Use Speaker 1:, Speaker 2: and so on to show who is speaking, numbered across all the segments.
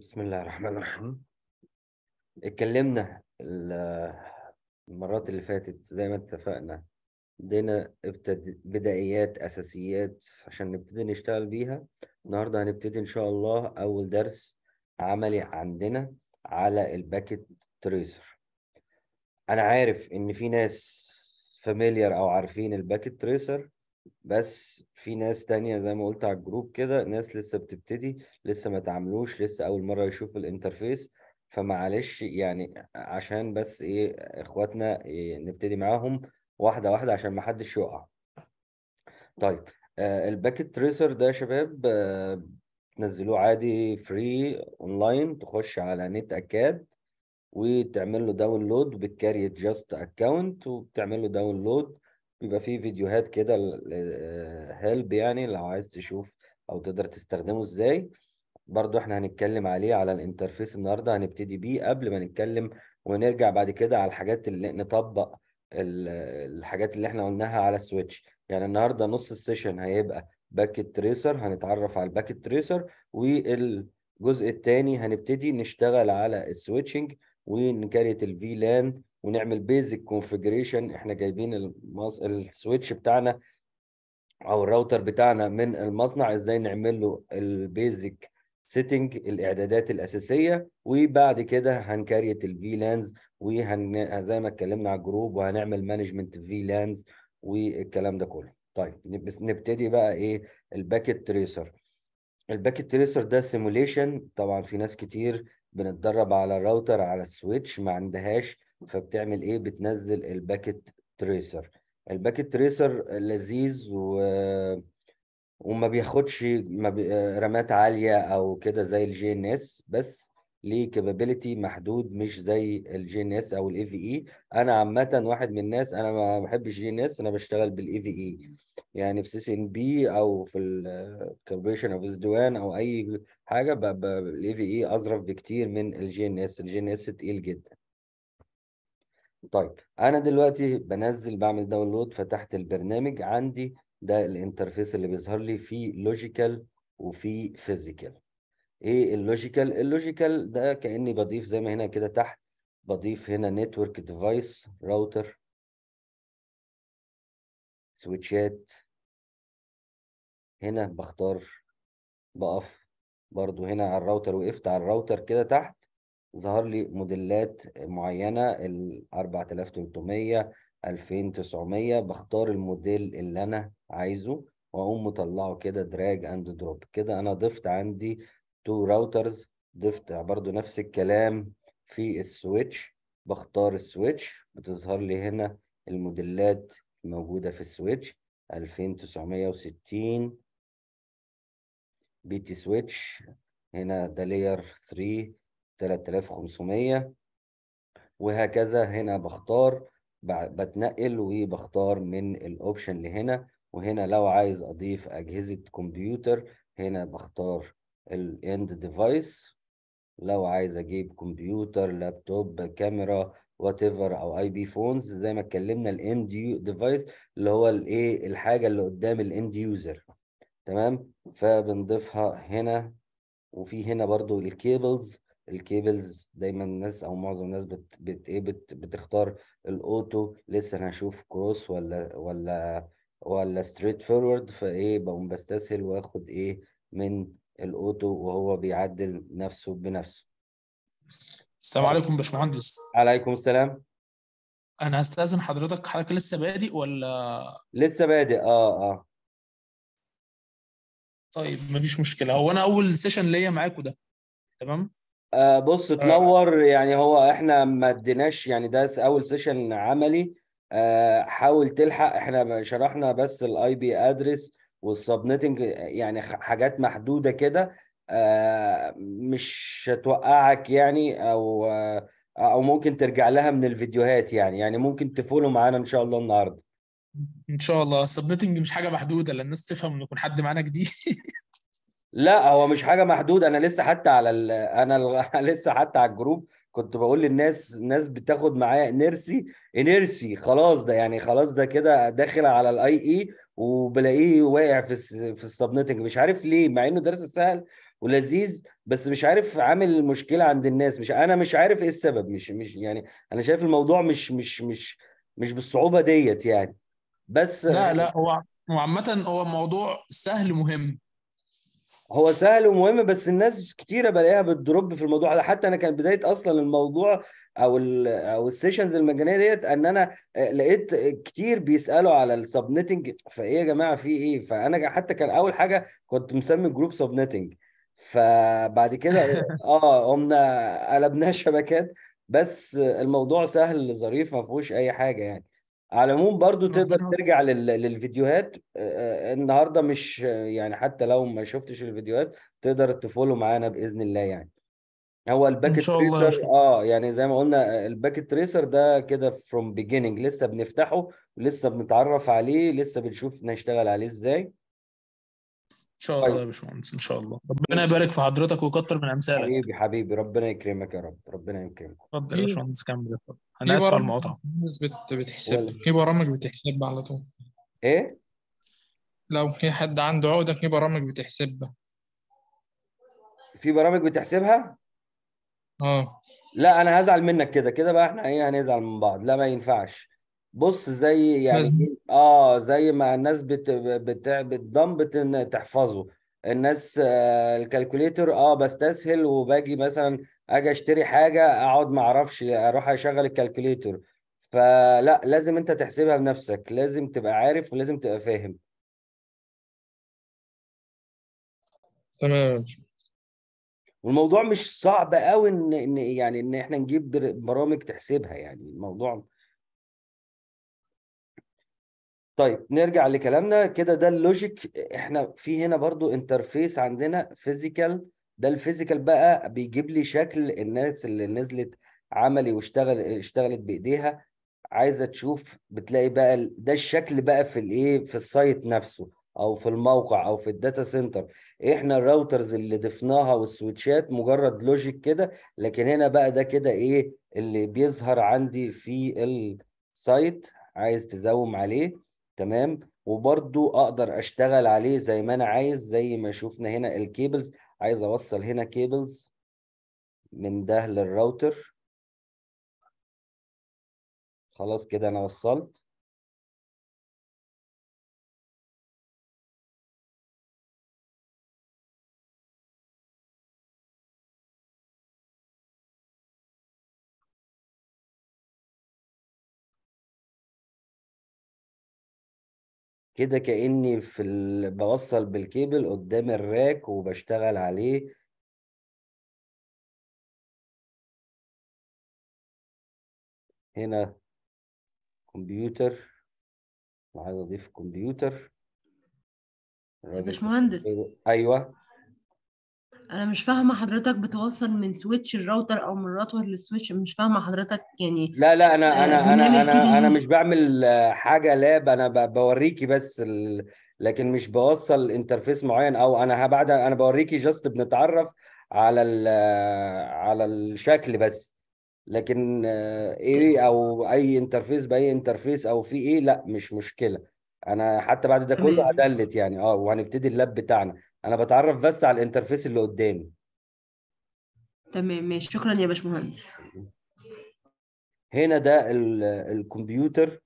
Speaker 1: بسم الله الرحمن الرحيم
Speaker 2: اتكلمنا المرات اللي فاتت زي ما اتفقنا دينا ابتد... اساسيات عشان نبتدي نشتغل بيها النهارده هنبتدي ان شاء الله اول درس عملي عندنا على الباكت تريسر انا عارف ان في ناس فاميليار او عارفين الباكت تريسر بس في ناس تانية زي ما قلت على الجروب كده ناس لسه بتبتدي لسه ما تعملوش لسه أول مرة يشوف الانترفيس فمعلش يعني عشان بس إيه إخواتنا إيه نبتدي معاهم واحدة واحدة عشان ما حدش يقع طيب آه الباكت تريسر ده يا شباب آه تنزلوه عادي فري اونلاين تخش على نت اكاد وتعمل له داونلود بالكاريت جاست اكونت وبتعمل له داونلود بيبقى فيه فيديوهات كده هيلب يعني لو عايز تشوف او تقدر تستخدمه ازاي برضو احنا هنتكلم عليه على الانترفيس النهارده هنبتدي بيه قبل ما نتكلم ونرجع بعد كده على الحاجات اللي نطبق الحاجات اللي احنا قلناها على السويتش يعني النهارده نص السيشن هيبقى باكت تريسر هنتعرف على الباكت تريسر والجزء الثاني هنبتدي نشتغل على السويتشنج ونكريت الفي لان ونعمل بيزك كونفجريشن احنا جايبين المص... السويتش بتاعنا او الراوتر بتاعنا من المصنع ازاي نعمل له البيزك سيتنج الاعدادات الاساسيه وبعد كده هنكريت الفي لانز وهن زي ما اتكلمنا على الجروب وهنعمل مانجمنت في لانز والكلام ده كله طيب نبتدي بقى ايه الباكت تريسر الباكت تريسر ده سيموليشن طبعا في ناس كتير بنتدرب على الراوتر على السويتش ما عندهاش فبتعمل ايه بتنزل الباكت تريسر الباكت تريسر لذيذ و وما بياخدش رمات عاليه او كده زي الجي ان اس بس ليه كابابيلتي محدود مش زي الجي ان اس او الاي في اي e. انا عامه واحد من الناس انا ما بحبش جي ان اس انا بشتغل بالاي في اي e. يعني في سي ان بي او في الكوربريشن اوف ازدوان او اي حاجه الاي في اي اظرف بكتير من الجي ان اس الجي ان اس تقيل جدا طيب انا دلوقتي بنزل بعمل داونلود فتحت البرنامج عندي ده الانترفيس اللي بيظهر لي في لوجيكال وفي فيزيكال ايه اللوجيكال اللوجيكال ده كاني بضيف زي ما هنا كده تحت بضيف هنا نتورك ديفايس راوتر
Speaker 1: سويتشات هنا بختار
Speaker 2: بقف برضو هنا على الراوتر وقفت على الراوتر كده تحت ظهر لي موديلات معينه ال 4300 2900 بختار الموديل اللي انا عايزه واقوم مطلعه كده دراج اند دروب كده انا ضفت عندي تو راوترز ضفت برضو نفس الكلام في السويتش بختار السويتش بتظهر لي هنا الموديلات الموجودة في السويتش 2960 بي تي سويتش هنا ده لير 3 3500 وهكذا هنا بختار بتنقل وبختار من الاوبشن اللي هنا وهنا لو عايز اضيف اجهزه كمبيوتر هنا بختار الاند ديفايس لو عايز اجيب كمبيوتر لابتوب كاميرا وات ايفر او اي بي فونز زي ما اتكلمنا الاند ديفايس اللي هو الايه الحاجه اللي قدام الاند يوزر تمام فبنضيفها هنا وفي هنا برضو الكيبلز الكيبلز دايما الناس او معظم الناس بت بت ايه بت بتختار الاوتو لسه انا هشوف كروس ولا ولا ولا ستريت فورورد فايه بقوم بستسهل واخد ايه من الاوتو وهو بيعدل نفسه بنفسه السلام طيب. عليكم باشمهندس عليكم السلام
Speaker 3: انا هستاذن حضرتك حضرتك لسه بادئ ولا
Speaker 2: لسه بادئ اه اه طيب مفيش مشكله هو انا اول
Speaker 3: سيشن ليا معاكم ده تمام
Speaker 2: آه، بص بص تنور يعني هو احنا ما اديناش يعني ده اول سيشن عملي آه، حاول تلحق احنا شرحنا بس الاي بي ادرس والسبنتنج يعني حاجات محدوده كده آه، مش هتوقعك يعني او او ممكن ترجع لها من الفيديوهات يعني يعني ممكن تفولو معانا ان شاء الله النهارده
Speaker 3: ان شاء الله السبنيتنج مش حاجه محدوده لان الناس تفهم ان يكون حد معانا جديد
Speaker 2: لا هو مش حاجه محدوده انا لسه حتى على ال... انا ال... لسه حتى على الجروب كنت بقول للناس الناس بتاخد معايا انيرسي انيرسي خلاص ده يعني خلاص ده كده داخل على الاي اي e وبلاقيه واقع في في السبنتنج مش عارف ليه مع انه درس سهل ولذيذ بس مش عارف عامل مشكله عند الناس مش انا مش عارف ايه السبب مش مش يعني انا شايف الموضوع مش مش مش مش بالصعوبه ديت يعني بس لا لا
Speaker 3: هو وعامة هو موضوع سهل مهم
Speaker 2: هو سهل ومهم بس الناس كتيره بلاقيها بتدروب في الموضوع ده حتى انا كان بدايه اصلا الموضوع او الـ او السيشنز المجانيه ديت ان انا آه، لقيت كتير بيسالوا على السبنتنج فايه يا جماعه في ايه فانا حتى كان اول حاجه كنت مسمي الجروب سبنتنج فبعد كده اه قمنا قلبناه شبكات بس الموضوع سهل ظريف ما فيهوش اي حاجه يعني على العموم برضو تقدر ترجع للفيديوهات آه، آه، النهارده مش يعني حتى لو ما شفتش الفيديوهات تقدر تفولو معانا باذن الله يعني هو الباك ان شاء الله تريسر اه يعني زي ما قلنا آه، الباك تريسر ده كده فروم بيجيننج لسه بنفتحه ولسه بنتعرف عليه لسه بنشوف نشتغل عليه ازاي
Speaker 3: ان شاء الله يا طيب. باشمهندس ان
Speaker 2: شاء الله ربنا يبارك في حضرتك ويكتر من امثالك حبيبي حبيبي ربنا يكرمك يا رب ربنا يكرمك
Speaker 3: اتفضل يا باشمهندس كمل انا اسف على المقاطعه الناس
Speaker 2: بتحسب
Speaker 3: في برامج بتحسب على طول ايه لو في حد عنده عقده في برامج بتحسبها
Speaker 2: في برامج بتحسبها اه لا انا هزعل منك كده كده بقى احنا ايه هنزعل من بعض لا ما ينفعش بص زي يعني نزل. اه زي ما الناس بت بت بتضم تحفظه الناس آه الكالكوليتر اه بستسهل وباجي مثلا اجي اشتري حاجه اقعد ما اعرفش اروح اشغل الكالكوليتر فلا لازم انت تحسبها بنفسك لازم تبقى عارف ولازم تبقى فاهم
Speaker 1: تمام والموضوع مش صعب قوي ان ان يعني ان احنا نجيب
Speaker 2: برامج تحسبها يعني الموضوع طيب نرجع لكلامنا كده ده اللوجيك احنا في هنا برضو انترفيس عندنا فيزيكال ده الفيزيكال بقى بيجيب لي شكل الناس اللي نزلت عملي واشتغل اشتغلت بايديها عايزه تشوف بتلاقي بقى ده الشكل بقى في الايه في السايت نفسه او في الموقع او في الداتا سنتر احنا الراوترز اللي ضفناها والسويتشات مجرد لوجيك كده لكن هنا بقى ده كده ايه اللي بيظهر عندي في السايت عايز تزوم عليه تمام وبرضو اقدر اشتغل عليه زي ما انا عايز زي ما شفنا هنا الكيبلز عايز اوصل هنا كيبلز من ده للراوتر
Speaker 1: خلاص كده انا وصلت كده كأني في ال... بوصل بالكيبل قدام الراك وبشتغل عليه هنا كمبيوتر
Speaker 2: عايز اضيف كمبيوتر باشمهندس ايوه انا مش فاهمه حضرتك بتوصل من سويتش الراوتر او من الراوتر للسويتش مش فاهمه حضرتك يعني لا لا انا آه، انا انا انا, أنا مش بعمل حاجه لاب انا بوريكي بس ال... لكن مش بوصل انترفيس معين او انا بعد انا بوريكي جاست بنتعرف على ال... على الشكل بس لكن آه، ايه او اي انترفيس باي انترفيس او في ايه لا مش مشكله انا حتى بعد ده كله ادلت يعني اه وهنبتدي اللاب بتاعنا انا بتعرف بس على الانترفيس اللي قدامي
Speaker 1: تمام ماشي شكرا يا باشمهندس
Speaker 2: هنا ده الكمبيوتر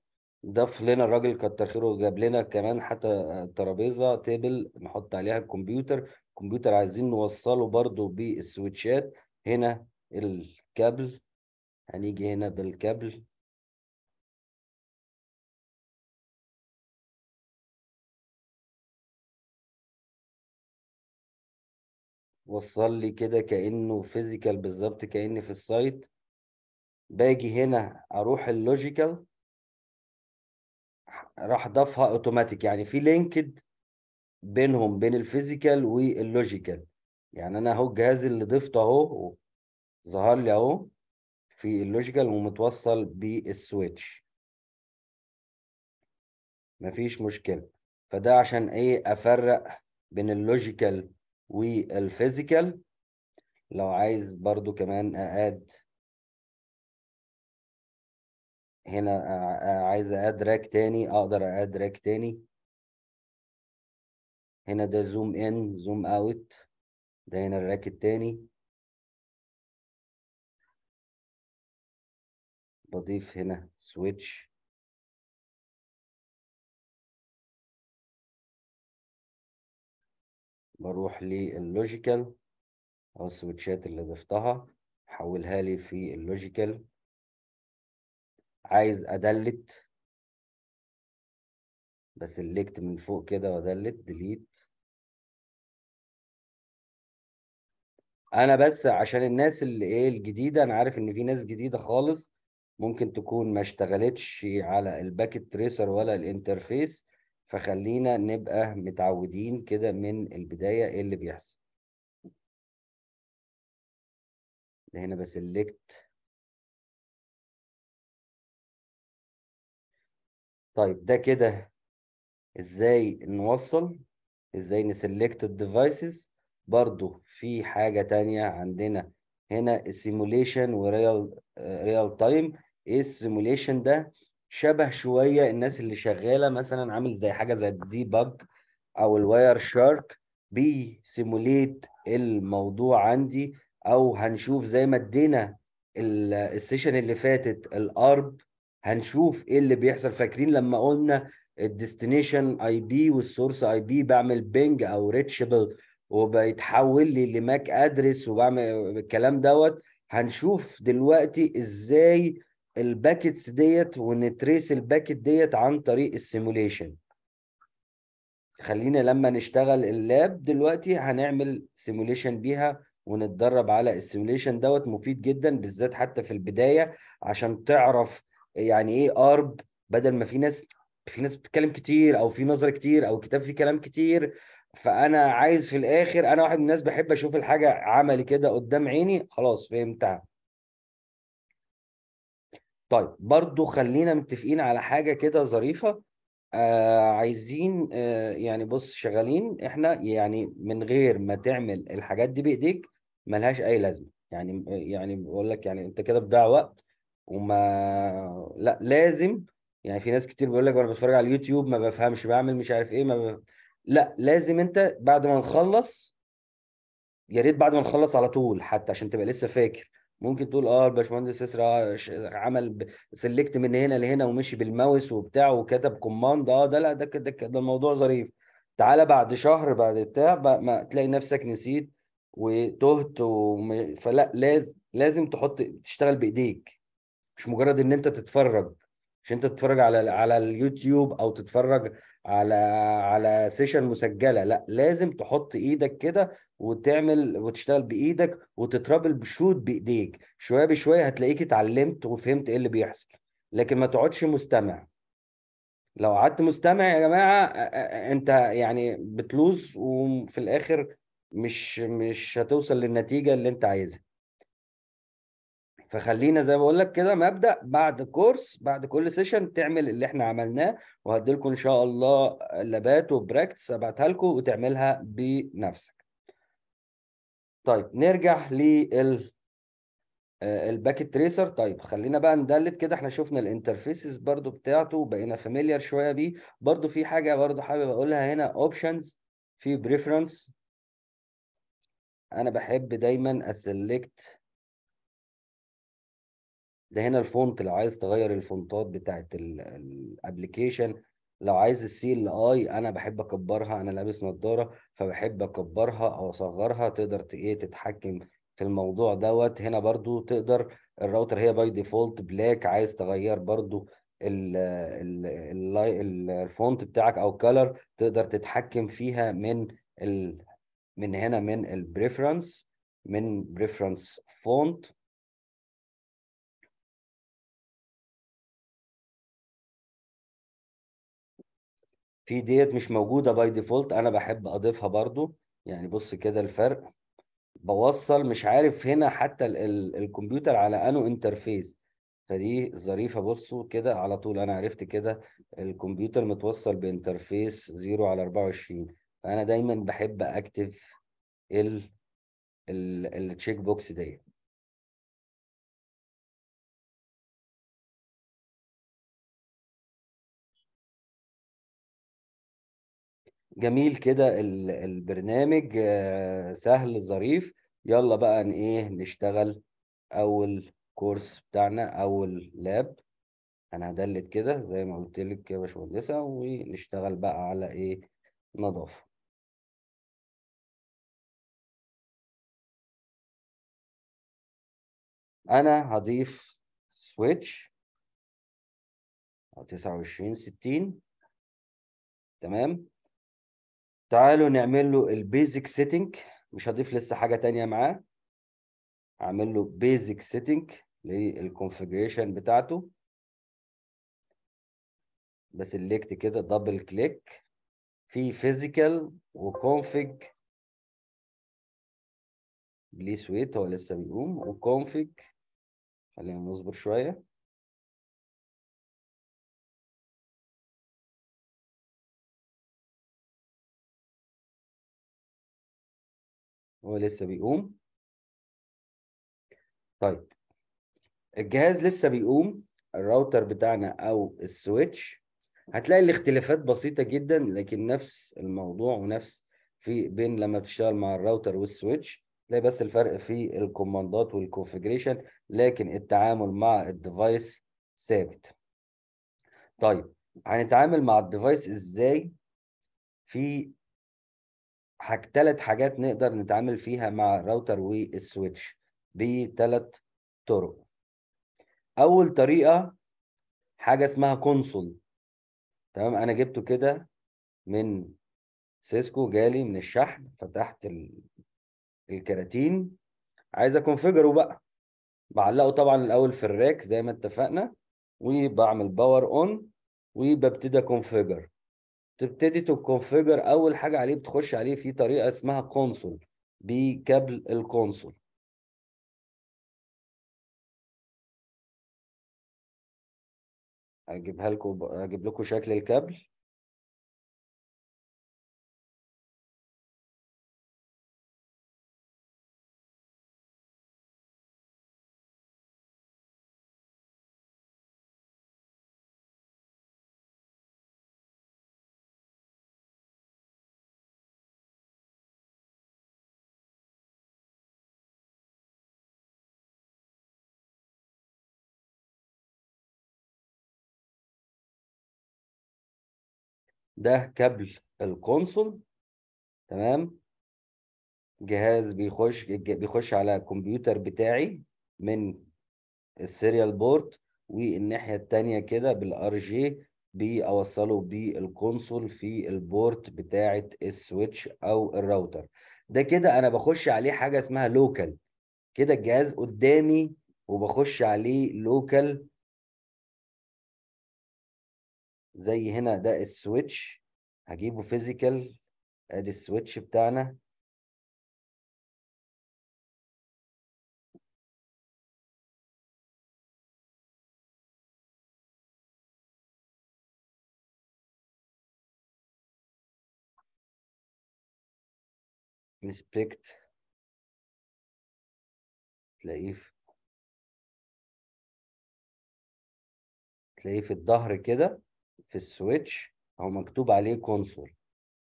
Speaker 2: ضاف لنا الراجل كتر خيره جاب لنا كمان حتى ترابيزه تيبل نحط عليها الكمبيوتر الكمبيوتر عايزين نوصله برضو بالسويتشات هنا الكابل
Speaker 1: هنيجي هنا بالكابل
Speaker 2: وصل لي كده كانه فيزيكال بالظبط كاني في السايت باجي هنا اروح اللوجيكال راح ضافها اوتوماتيك يعني في لينكد بينهم بين الفيزيكال واللوجيكال يعني انا اهو الجهاز اللي ضفته اهو ظهر لي اهو في اللوجيكال ومتوصل بالسويتش مفيش مشكله فده عشان ايه افرق بين اللوجيكال والفيزيكال لو عايز برضو كمان اقاد هنا عايز اقاد راك تاني اقدر اقاد
Speaker 1: راك تاني هنا ده زوم ان زوم اوت ده هنا الراك التاني
Speaker 3: بضيف هنا سويتش
Speaker 1: بروح للوجيكال أو السويتشات اللي ضفتها حولها لي في اللوجيكال عايز أدلت بسلكت من فوق كده وأدلت ديليت
Speaker 2: انا بس عشان الناس اللي ايه الجديده انا عارف ان في ناس جديده خالص ممكن تكون ما اشتغلتش على الباكت تريسر ولا الانترفيس فخلينا نبقى متعودين كده من البداية ايه اللي بيحصل
Speaker 1: هنا بسلكت طيب ده كده
Speaker 2: ازاي نوصل ازاي نسلكت الديفايسز برضو في حاجة تانية عندنا هنا السيموليشن وريال ريال تايم ايه السيموليشن ده شبه شويه الناس اللي شغاله مثلا عامل زي حاجه زي الدي باج او الواير شارك بيسيموليت الموضوع عندي او هنشوف زي ما ادينا السيشن اللي فاتت الارب هنشوف ايه اللي بيحصل فاكرين لما قلنا الديستنيشن اي بي والسورس اي بي بعمل بينج او ريتشبل وبيتحول لي لماك ادرس وبعمل الكلام دوت هنشوف دلوقتي ازاي الباكتس ديت ونتريس الباكت ديت عن طريق السيموليشن خلينا لما نشتغل اللاب دلوقتي هنعمل سيموليشن بيها ونتدرب على السيموليشن دوت مفيد جدا بالذات حتى في البدايه عشان تعرف يعني ايه ارب بدل ما في ناس في ناس بتتكلم كتير او في نظره كتير او كتاب فيه كلام كتير فانا عايز في الاخر انا واحد من الناس بحب اشوف الحاجه عملي كده قدام عيني خلاص فهمتها طيب برضو خلينا متفقين على حاجه كده ظريفه آه عايزين آه يعني بص شغالين احنا يعني من غير ما تعمل الحاجات دي بايديك ملهاش اي لازمه يعني يعني بقول لك يعني انت كده بتضيع وقت وما لا لازم يعني في ناس كتير بيقول لك وانا بتفرج على اليوتيوب ما بفهمش بعمل مش عارف ايه ما بف... لا لازم انت بعد ما نخلص يا ريت بعد ما نخلص على طول حتى عشان تبقى لسه فاكر ممكن تقول اه الباشمهندس اسرع عمل سلكت من هنا لهنا ومشي بالماوس وبتاع وكتب كوماند اه ده لا ده كده ده الموضوع ظريف تعالى بعد شهر بعد بتاع ما تلاقي نفسك نسيت وتهت وم... فلا لازم لازم تحط تشتغل بايديك مش مجرد ان انت تتفرج مش انت تتفرج على على اليوتيوب او تتفرج على على سيشن مسجله لا لازم تحط ايدك كده وتعمل وتشتغل بايدك وتترابل بشوت بايديك شويه بشويه هتلاقيك اتعلمت وفهمت ايه اللي بيحصل لكن ما تقعدش مستمع لو قعدت مستمع يا جماعه انت يعني بتلوز وفي الاخر مش مش هتوصل للنتيجه اللي انت عايزها فخلينا زي ما بقول لك كده مبدا بعد كورس بعد كل سيشن تعمل اللي احنا عملناه لكم ان شاء الله لابات وبراكتس ابعتها لكم وتعملها بنفسك. طيب نرجع لل آه، الباك تريسر طيب خلينا بقى ندلت كده احنا شفنا الانترفيسز برضو بتاعته بقينا فاميليار شويه بيه برضو في حاجه برضو حابب اقولها هنا اوبشنز في بريفرنس انا بحب دايما اسلكت ده هنا الفونت لو عايز تغير الفونتات بتاعت الابلكيشن لو عايز السي ال اي انا بحب اكبرها انا لابس نظاره فبحب اكبرها او اصغرها تقدر ايه تتحكم في الموضوع دوت هنا برضو تقدر الراوتر هي باي ديفولت بلاك عايز تغير برضو الفونت بتاعك او كلر تقدر تتحكم فيها من من هنا من البريفرنس من بريفرنس فونت في ديت مش موجوده باي ديفولت انا بحب اضيفها برضو يعني بص كده الفرق بوصل مش عارف هنا حتى الـ الـ الكمبيوتر على انو انترفيس فدي ظريفه بصوا كده على طول انا عرفت كده الكمبيوتر متوصل بانترفيس 0 على 24 فانا دايما بحب اكتف ال التشيك بوكس ديت جميل كده البرنامج آه، سهل ظريف يلا بقى ايه نشتغل اول كورس بتاعنا اول لاب انا هدلت كده زي ما قلت لك يا باشمهندسه ونشتغل بقى على ايه نظافه
Speaker 3: انا هضيف
Speaker 1: سويتش 29 60
Speaker 2: تمام تعالوا نعمل له البيزك سيتنج مش هضيف لسه حاجه ثانيه معاه اعمل له بيزك سيتنج للكونفيجريشن بتاعته بسلكت كده دبل
Speaker 1: كليك في فيزيكال وكونفج بليس ويت هو لسه بيقوم وكونفج خلينا نصبر
Speaker 3: شويه
Speaker 2: هو لسه بيقوم طيب الجهاز لسه بيقوم الراوتر بتاعنا او السويتش هتلاقي الاختلافات بسيطه جدا لكن نفس الموضوع ونفس في بين لما بتشتغل مع الراوتر والسويتش تلاقي بس الفرق في الكوماندات والكونفجريشن لكن التعامل مع الديفايس ثابت طيب هنتعامل مع الديفايس ازاي في حاج ثلاث حاجات نقدر نتعامل فيها مع الراوتر والسويتش بثلاث طرق اول طريقه حاجه اسمها كونسول تمام انا جبته كده من سيسكو جالي من الشحن فتحت ال... الكراتين عايز اكونفيجره بقى بعلقه طبعا الاول في الراك زي ما اتفقنا وبعمل باور اون وببتدي اكونفيجر تبتدي تكونفيجر اول حاجه عليه بتخش عليه في طريقه اسمها كونسول
Speaker 1: بكابل الكونسول
Speaker 3: هجيبها لكم هجيب لكم شكل الكابل
Speaker 2: ده كابل الكونسول تمام جهاز بيخش بيخش على الكمبيوتر بتاعي من السيريال بورد والناحيه الثانيه كده بالار جي بيوصله بالكونسول في البورت بتاعة السويتش أو الراوتر ده كده أنا بخش عليه حاجة اسمها لوكال كده الجهاز قدامي وبخش عليه
Speaker 1: لوكال زي هنا ده السويتش هجيبه فيزيكال ادي السويتش بتاعنا
Speaker 3: انسبكت تلاقيه في
Speaker 2: تلاقيه في الظهر كده في السويتش هو مكتوب عليه كونسول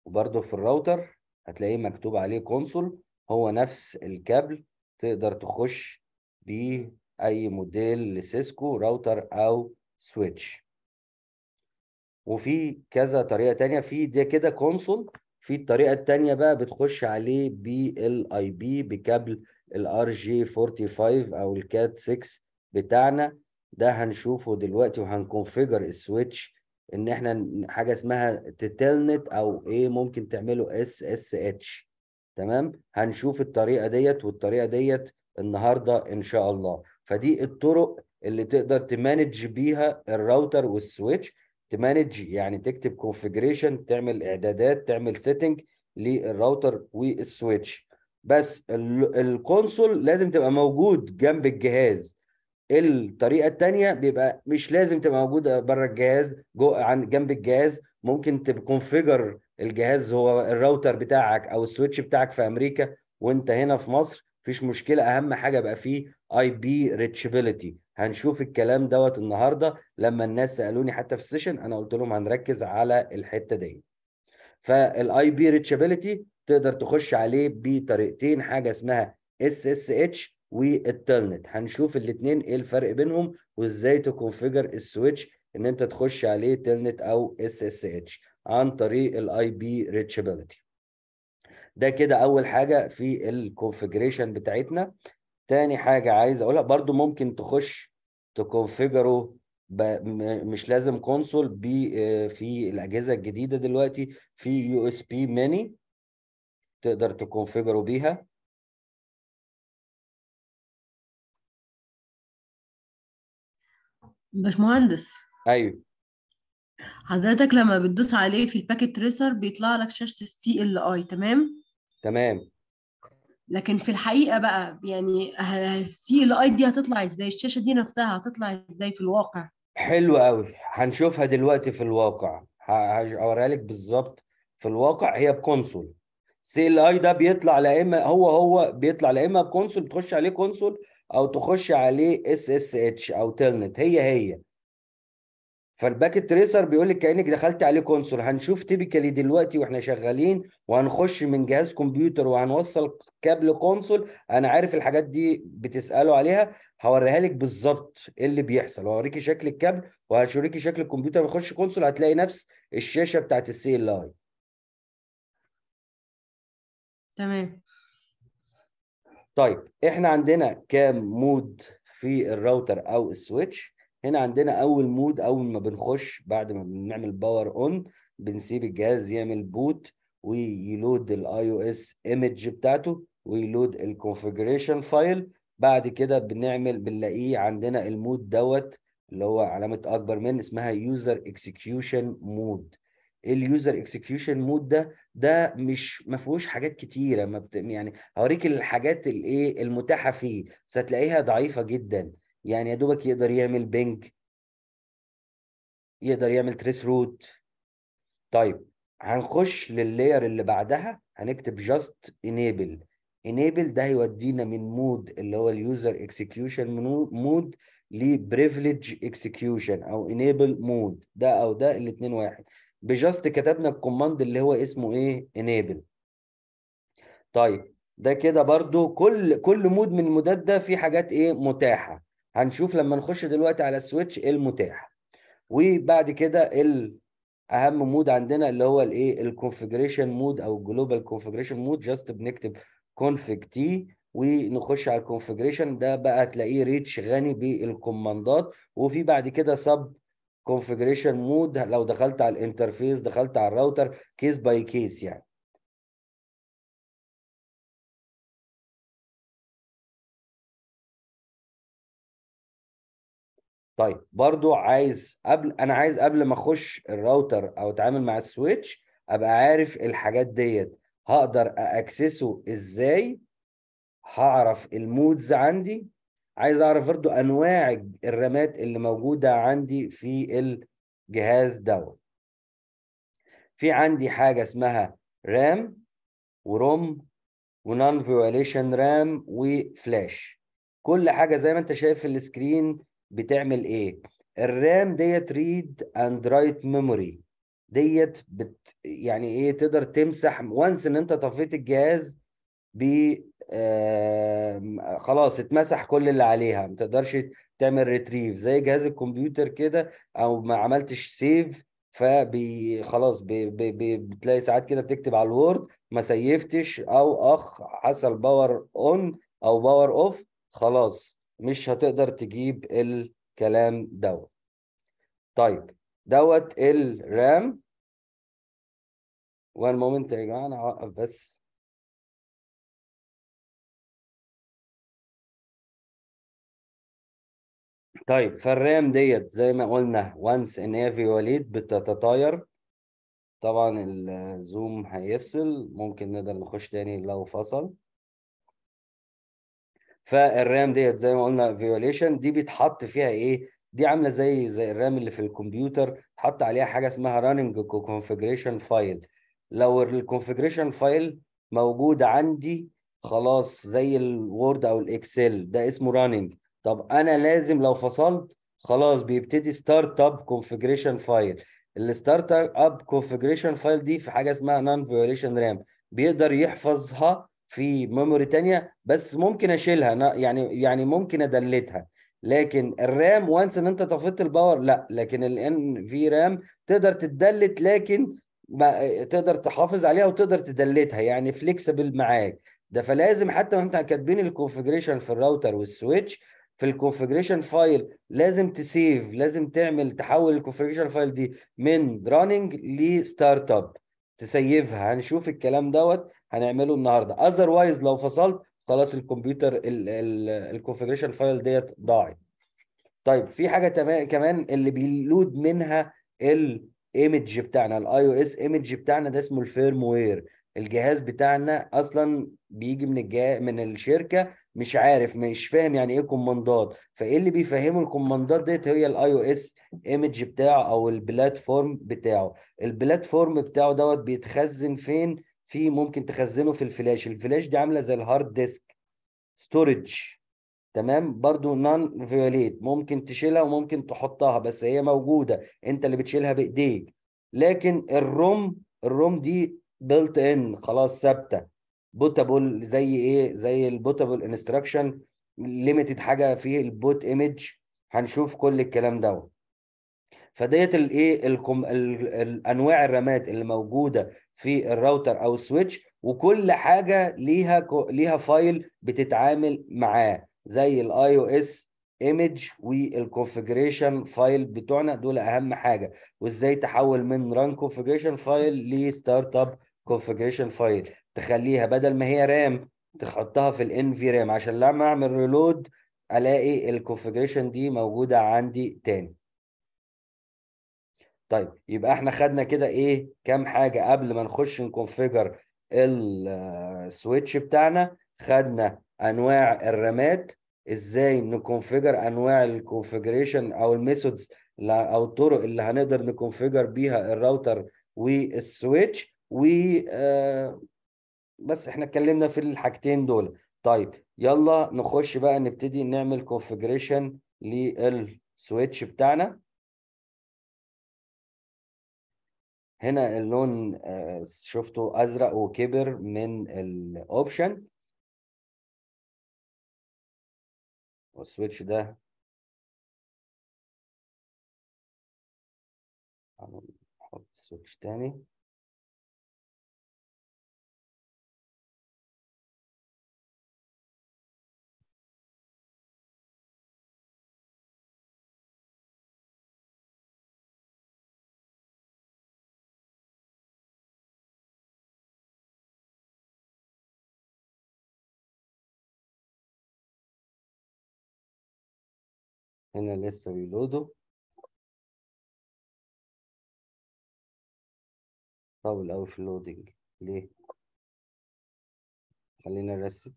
Speaker 2: وبرده في الراوتر هتلاقيه مكتوب عليه كونسول هو نفس الكابل تقدر تخش بيه اي موديل لسيسكو راوتر او سويتش وفي كذا طريقه تانية في ده كده كونسول في الطريقه التانية بقى بتخش عليه بالاي بي بكابل الار جي 45 او الكات 6 بتاعنا ده هنشوفه دلوقتي وهنكونفيجر السويتش ان احنا حاجه اسمها تتلنت او ايه ممكن تعمله اس اس اتش تمام هنشوف الطريقه ديت والطريقه ديت النهارده ان شاء الله فدي الطرق اللي تقدر تمانج بيها الراوتر والسويتش تمانج يعني تكتب كونفجريشن تعمل اعدادات تعمل سيتنج للراوتر والسويتش بس الكونسول لازم تبقى موجود جنب الجهاز الطريقه الثانيه بيبقى مش لازم تبقى موجوده بره الجهاز جو عن جنب الجهاز ممكن تكونفيجر الجهاز هو الراوتر بتاعك او السويتش بتاعك في امريكا وانت هنا في مصر مفيش مشكله اهم حاجه بقى فيه اي بي ريتشابيلتي هنشوف الكلام دوت النهارده لما الناس سالوني حتى في السيشن انا قلت لهم هنركز على الحته دي فالاي بي ريتشابيلتي تقدر تخش عليه بطريقتين حاجه اسمها اس اس اتش والتلنت هنشوف الاثنين ايه الفرق بينهم وازاي تكونفيجر السويتش ان انت تخش عليه تلنت او اس اس اتش عن طريق الاي بي ريتشابيلتي ده كده اول حاجه في الكونفيجريشن بتاعتنا تاني حاجه عايز اقولها برضو ممكن تخش تكونفيجره مش لازم كونسول آه، في الاجهزه الجديده دلوقتي في يو اس بي ميني تقدر تكونفيجره بيها باشمهندس ايوه حضرتك لما بتدوس عليه في الباكيت تريسر بيطلع لك شاشه السي ال اي تمام تمام لكن في الحقيقه بقى يعني السي ال اي دي هتطلع ازاي الشاشه دي نفسها هتطلع ازاي في الواقع حلو قوي هنشوفها دلوقتي في الواقع هوريها لك بالظبط في الواقع هي بكونسول سي ال اي ده بيطلع لا اما هو هو بيطلع لا اما بكونسول بتخش عليه كونسول او تخش عليه اس اس اتش او ترنت هي هي فالباك تريسر بيقول لك كانك دخلت عليه كونسول هنشوف تيبيكالي دلوقتي واحنا شغالين وهنخش من جهاز كمبيوتر وهنوصل كابل كونسول انا عارف الحاجات دي بتسالوا عليها هوريها لك بالظبط ايه اللي بيحصل وهوريكي شكل الكابل وهوريكي شكل الكمبيوتر بيخش كونسول هتلاقي نفس الشاشه بتاعت السي ال اي تمام طيب احنا عندنا كام مود في الراوتر او السويتش هنا عندنا اول مود اول ما بنخش بعد ما بنعمل باور اون بنسيب الجهاز يعمل بوت ويلود الاي او اس ايمج بتاعته ويلود الكونفجريشن فايل بعد كده بنعمل بنلاقيه عندنا المود دوت اللي هو علامه اكبر من اسمها يوزر اكسكيوشن مود اليوزر اكسكيوشن مود ده ده مش ما فيهوش حاجات كتيره ما بت... يعني هوريك الحاجات الايه المتاحه فيه بس هتلاقيها ضعيفه جدا يعني يا دوبك يقدر يعمل بينج يقدر يعمل تريس روت طيب هنخش لللاير اللي بعدها هنكتب جاست انيبل انيبل ده هيودينا من مود اللي هو اليوزر اكسكيوشن مود لبريفليج اكسكيوشن او انيبل مود ده او ده الاثنين واحد بجاست كتبنا الكوماند اللي هو اسمه ايه انيبل طيب ده كده برضو كل كل مود من المودات ده في حاجات ايه متاحه هنشوف لما نخش دلوقتي على السويتش ايه المتاح وبعد كده اهم مود عندنا اللي هو الايه الكونفجريشن مود او الجلوبال كونفجريشن مود جاست بنكتب كونفج تي ونخش على الكونفجريشن ده بقى تلاقيه ريتش غني بالكوماندات وفي بعد كده سب كونفجريشن مود لو دخلت على الانترفيس دخلت على الراوتر كيس باي كيس يعني طيب برضو عايز قبل انا عايز قبل ما اخش الراوتر او اتعامل مع السويتش ابقى عارف الحاجات ديت هقدر اكسسه ازاي هعرف المودز عندي عايز اعرف برضو انواع الرامات اللي موجوده عندي في الجهاز دوت في عندي حاجه اسمها رام وروم ونون فيوليشن رام وفلاش كل حاجه زي ما انت شايف في السكرين بتعمل ايه الرام ديت ريد اند رايت ميموري ديت بت يعني ايه تقدر تمسح وانس ان انت طفيت الجهاز ب خلاص اتمسح كل اللي عليها ما تقدرش تعمل ريتريف زي جهاز الكمبيوتر كده او ما عملتش سيف فبي خلاص بي بي بي بتلاقي ساعات كده بتكتب على الوورد ما سيفتش او اخ حصل باور اون او باور اوف خلاص مش هتقدر تجيب الكلام دوت طيب دوت الرام
Speaker 1: وان مومنت يا جماعه انا هوقف بس طيب
Speaker 2: فالرام ديت زي ما قلنا وانس ان هي فيوليت بتتطاير طبعا الزوم هيفصل ممكن نقدر نخش تاني لو فصل فالرام ديت زي ما قلنا فيوليشن دي بيتحط فيها ايه دي عامله زي زي الرام اللي في الكمبيوتر حط عليها حاجه اسمها راننج كونفجريشن فايل لو الكونفجريشن فايل موجود عندي خلاص زي الوورد او الاكسل ده اسمه راننج طب انا لازم لو فصلت خلاص بيبتدي ستارت اب كونفجريشن فايل الستارت اب كونفجريشن فايل دي في حاجه اسمها نون فيوليشن رام بيقدر يحفظها في ميموري تانية بس ممكن اشيلها يعني يعني ممكن ادلتها لكن الرام وانس ان انت طفيت الباور لا لكن الان في رام تقدر تدلت لكن ما تقدر تحافظ عليها وتقدر تدلتها يعني فليكسبل معاك ده فلازم حتى وانت كاتبين الكونفجريشن في الراوتر والسويتش في الكونفجريشن فايل لازم تسيف لازم تعمل تحول الكونفجريشن فايل دي من راننج لستارت اب تسيفها هنشوف الكلام دوت هنعمله النهارده اذروايز لو فصلت خلاص الكمبيوتر الكونفجريشن فايل ديت ضاعت طيب في حاجه تمام كمان اللي بيلود منها الايمج بتاعنا الاي او اس ايمج بتاعنا ده اسمه الفيرموير الجهاز بتاعنا اصلا بيجي من الجهاز من الشركه مش عارف مش فاهم يعني ايه كوماندات فايه اللي بيفهمه الكوماندات ديت هي الاي او اس ايمج بتاعه او البلاتفورم بتاعه البلاتفورم بتاعه دوت بيتخزن فين في ممكن تخزنه في الفلاش الفلاش دي عامله زي الهارد ديسك ستورج تمام برضو نون فيوليت ممكن تشيلها وممكن تحطها بس هي موجوده انت اللي بتشيلها بايديك لكن الروم الروم دي بيلت ان خلاص ثابته بوتابل زي ايه زي البوتابل انستراكشن ليميتد حاجه في البوت ايمج هنشوف كل الكلام دوت فديت الايه الكم... الانواع الرامات اللي موجوده في الراوتر او السويتش وكل حاجه ليها ليها فايل بتتعامل معاه زي الاي او اس ايمج والكونفجريشن فايل بتوعنا دول اهم حاجه وازاي تحول من ران كونفجريشن فايل لستارت اب كونفجريشن فايل تخليها بدل ما هي رام تحطها في الان في رام عشان لما اعمل ريلود الاقي الكونفجريشن دي موجوده عندي تاني طيب يبقى احنا خدنا كده ايه كام حاجه قبل ما نخش نكونفجر السويتش بتاعنا خدنا انواع الرامات ازاي نكونفجر انواع الكونفجريشن او الميثودز او الطرق اللي هنقدر نكونفجر بيها الراوتر والسويتش و آه بس احنا اتكلمنا في الحاجتين دول طيب يلا نخش بقى نبتدي نعمل كونفجريشن للسويتش بتاعنا هنا
Speaker 1: اللون آه، شفته ازرق وكبر من الاوبشن والسويتش ده
Speaker 3: نحط سويتش تاني هنا لسه بيلودوا طول قوي في اللودنج ليه خلينا ريست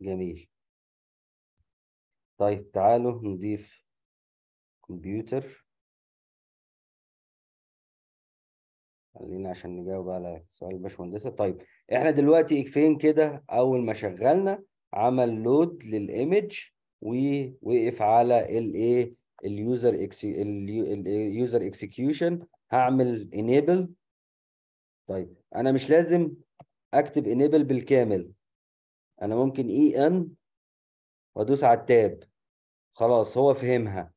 Speaker 3: جميل
Speaker 1: طيب تعالوا نضيف كمبيوتر
Speaker 2: خلينا عشان نجاوب على سؤال الباشمهندسه طيب احنا دلوقتي فين كده اول ما شغلنا عمل لود للايمج ووقف على الايه اليوزر اليوزر اكسكيوشن هعمل انيبل طيب انا مش لازم اكتب انيبل بالكامل انا ممكن اي e ان وادوس على التاب خلاص هو فهمها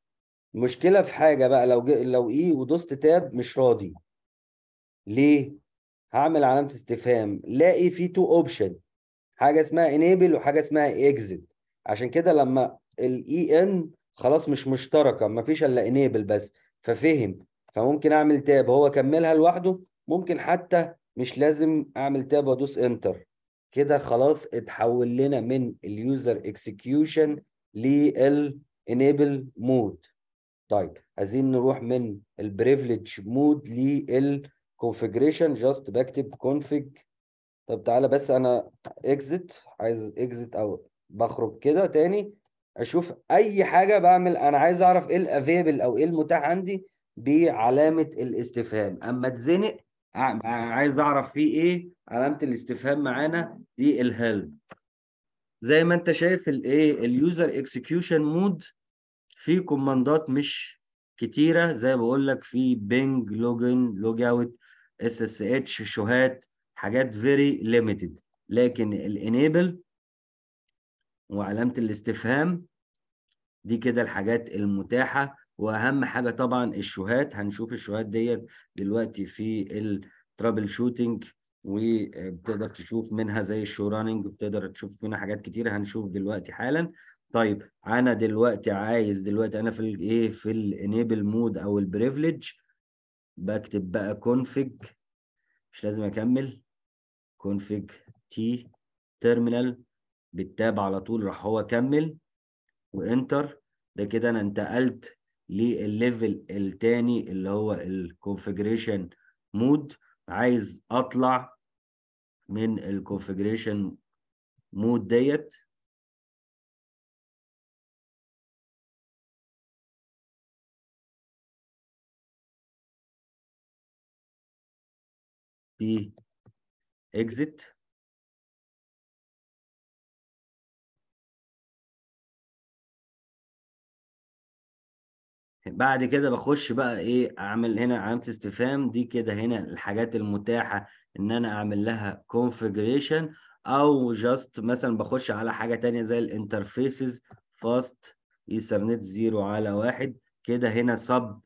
Speaker 2: المشكله في حاجه بقى لو لو اي e ودوست تاب مش راضي ليه؟ هعمل علامه استفهام لاقي في تو اوبشن حاجه اسمها انيبل وحاجه اسمها اكزيت عشان كده لما الاي ان خلاص مش مشتركه مفيش الا انيبل بس ففهم فممكن اعمل تاب هو كملها لوحده ممكن حتى مش لازم اعمل تاب وادوس انتر كده خلاص اتحول لنا من اليوزر اكسكيوشن للانيبل مود طيب عايزين نروح من البريفليج مود لل كونفجريشن جاست بكتب كونفج طب تعالى بس انا اكزت عايز اكزت او بخرج كده تاني اشوف اي حاجه بعمل انا عايز اعرف ايه الافيبل او ايه المتاح عندي بعلامه الاستفهام اما اتزنق عايز اعرف فيه ايه علامه الاستفهام معانا دي الهيلب زي ما انت شايف الايه اليوزر اكسكيوشن مود في كوماندات مش كتيره زي بقول لك في بينج لوجن لوج اوت اس اس اتش شوهات حاجات فيري ليميتد لكن الانيبل وعلامه الاستفهام دي كده الحاجات المتاحه واهم حاجه طبعا الشوهات هنشوف الشوهات ديت دلوقتي في الترابل شوتنج وبتقدر تشوف منها زي الشو راننج وبتقدر تشوف منها حاجات كتيره هنشوف دلوقتي حالا طيب انا دلوقتي عايز دلوقتي انا في الايه في الانيبل مود او البريفليج بكتب بقى config مش لازم اكمل config t terminal بالتاب على طول راح هو كمل وانتر ده كده انا انتقلت للليفل التاني اللي هو الكونفجريشن مود عايز اطلع من
Speaker 1: الكونفجريشن مود ديت
Speaker 3: ب exit
Speaker 2: بعد كده بخش بقى ايه اعمل هنا علامه استفهام دي كده هنا الحاجات المتاحه ان انا اعمل لها configuration او جاست مثلا بخش على حاجه تانية زي الانترفيسز فاست ايثرنت 0 على واحد كده هنا سب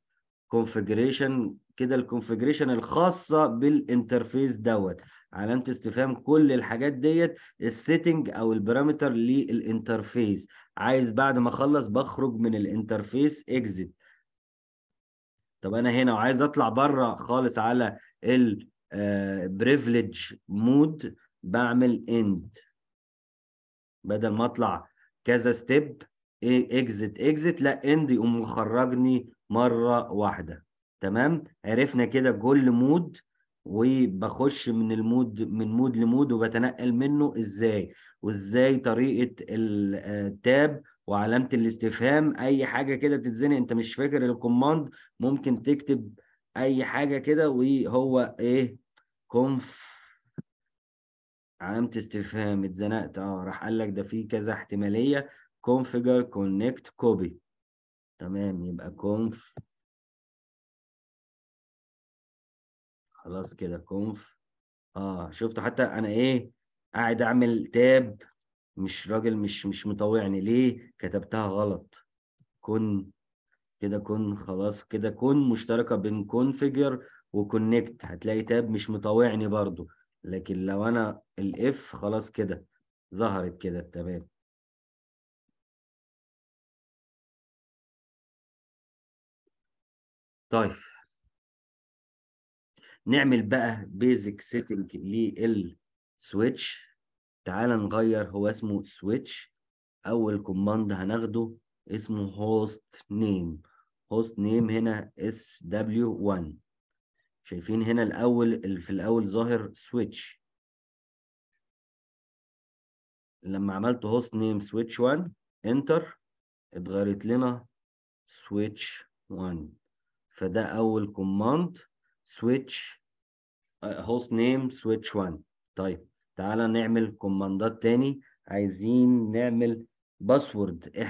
Speaker 2: configuration كده الكونفجريشن الخاصه بالانترفيس دوت علامه استفهام كل الحاجات ديت السيتنج او البارامتر للانترفيس عايز بعد ما اخلص بخرج من الانترفيس اكزيت طب انا هنا وعايز اطلع بره خالص على البريفليج مود آه، بعمل اند بدل ما اطلع كذا ستيب اكزيت اكزيت لا اند يقوم مخرجني مره واحده تمام عرفنا كده كل مود وبخش من المود من مود لمود وبتنقل منه ازاي وازاي طريقه التاب آه، وعلامه الاستفهام اي حاجه كده بتتزنق انت مش فاكر الكوماند ممكن تكتب اي حاجه كده وهو ايه كونف علامه استفهام اتزنقت اه راح قال لك ده في كذا احتماليه كونفجر كونكت كوبي تمام يبقى كونف خلاص كده كونف اه شفتوا حتى انا ايه قاعد اعمل تاب مش راجل مش مش مطوعني ليه كتبتها غلط كون كده كون خلاص كده كون مشتركه بين كونفيجر وكونكت هتلاقي تاب مش مطوعني برضو لكن لو انا الاف خلاص كده ظهرت كده تمام طيب نعمل بقى بيزك سيتنج للسويتش تعال نغير هو اسمه سويتش اول كوماند هناخده اسمه هوست نيم هوست نيم هنا اس دبليو 1 شايفين هنا الاول في الاول ظاهر سويتش لما عملت هوست نيم سويتش 1 انتر اتغيرت لنا سويتش 1 فده اول كوماند switch uh, host name switch 1 طيب تعالى نعمل كوماندات تاني عايزين نعمل باسورد